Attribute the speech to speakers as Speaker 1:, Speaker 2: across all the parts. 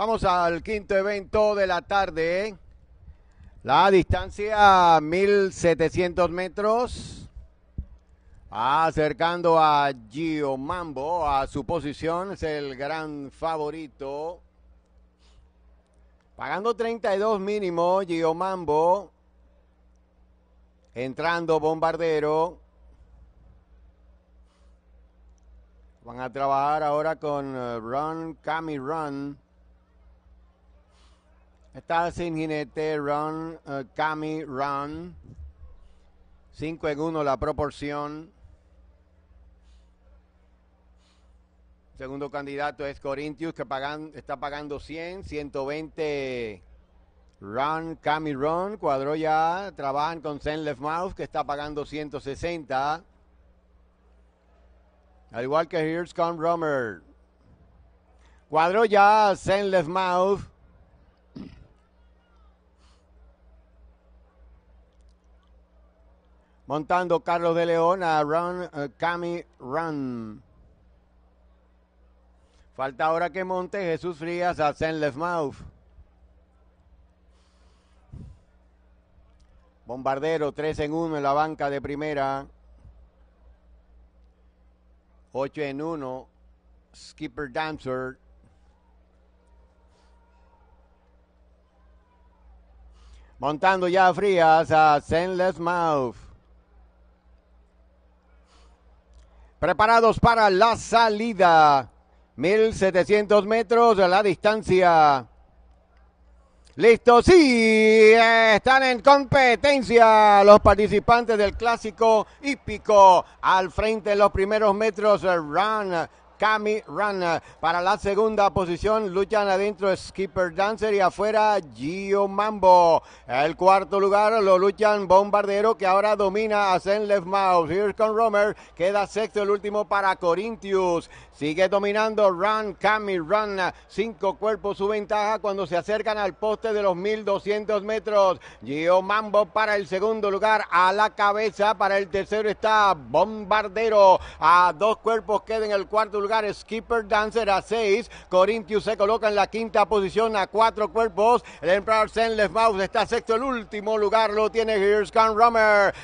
Speaker 1: Vamos al quinto evento de la tarde. ¿eh? La distancia 1700 metros. Acercando a Gio Mambo a su posición. Es el gran favorito. Pagando 32 mínimo, Gio Mambo. Entrando Bombardero. Van a trabajar ahora con eh, Run, Cami Run. Está sin jinete, run, eh, Cami, run. 5 en 1 la proporción. Segundo candidato es Corinthians, que pagan, está pagando 100, 120 Run, Cami Run, Cuadro ya, trabajan con Zen Left Mouth, que está pagando 160. Al igual que Here's Come Rummer. Cuadro ya Zen Left Mouth. montando Carlos de León a Run eh, Cami Run. Falta ahora que monte Jesús Frías a Senless Mouth. Bombardero 3 en 1 en la banca de primera. 8 en 1. Skipper Dancer. Montando ya Frías a Zenless Mouth. preparados para la salida. 1700 metros de la distancia. Listo, sí, están en competencia los participantes del clásico hípico. Al frente los primeros metros, eh, ¡Run! Kami Run. Para la segunda posición luchan adentro Skipper Dancer y afuera Gio Mambo. El cuarto lugar lo luchan Bombardero que ahora domina a Zen Left Mouse. Here con Romer queda sexto el último para Corinthians. Sigue dominando Run, Cami Run. Cinco cuerpos su ventaja cuando se acercan al poste de los 1200 metros. Gio Mambo para el segundo lugar a la cabeza. Para el tercero está Bombardero. A dos cuerpos queda en el cuarto lugar. Skipper Dancer a 6. Corinthians se coloca en la quinta posición a cuatro cuerpos. El Emperor Mouse está sexto. El último lugar lo tiene Here's Rummer, Rummer.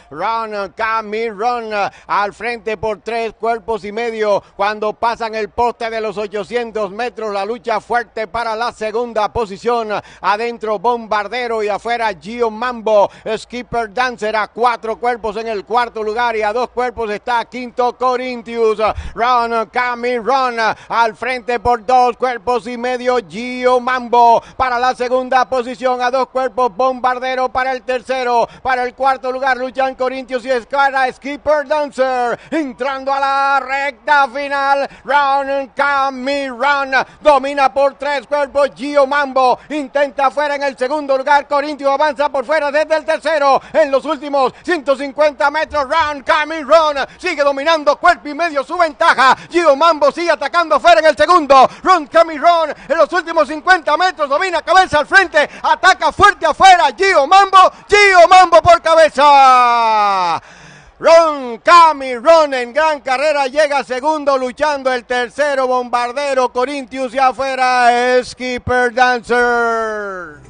Speaker 1: Run, Camille Run al frente por tres cuerpos y medio. Cuando pasan el poste de los 800 metros, la lucha fuerte para la segunda posición. Adentro Bombardero y afuera Gio Mambo. Skipper Dancer a cuatro cuerpos en el cuarto lugar y a dos cuerpos está quinto Corinthians. Run, Camille Run ah, al frente por dos cuerpos y medio Gio Mambo para la segunda posición a dos cuerpos Bombardero para el tercero para el cuarto lugar luchan Corintios y Escala, Skipper Dancer entrando a la recta final Run Cami Run domina por tres cuerpos Gio Mambo intenta fuera en el segundo lugar Corintios avanza por fuera desde el tercero en los últimos 150 metros Run Cami Run sigue dominando cuerpo y medio su ventaja Gio Mambo sigue atacando afuera en el segundo. Run, Cami, run. En los últimos 50 metros domina cabeza al frente. Ataca fuerte afuera. Gio Mambo. Gio Mambo por cabeza. Ron Cami, Ron en gran carrera, llega segundo luchando el tercero, bombardero Corintius y afuera, Skipper Dancer.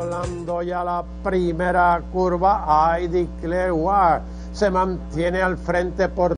Speaker 1: volando ya la primera curva. Heidi se mantiene al frente por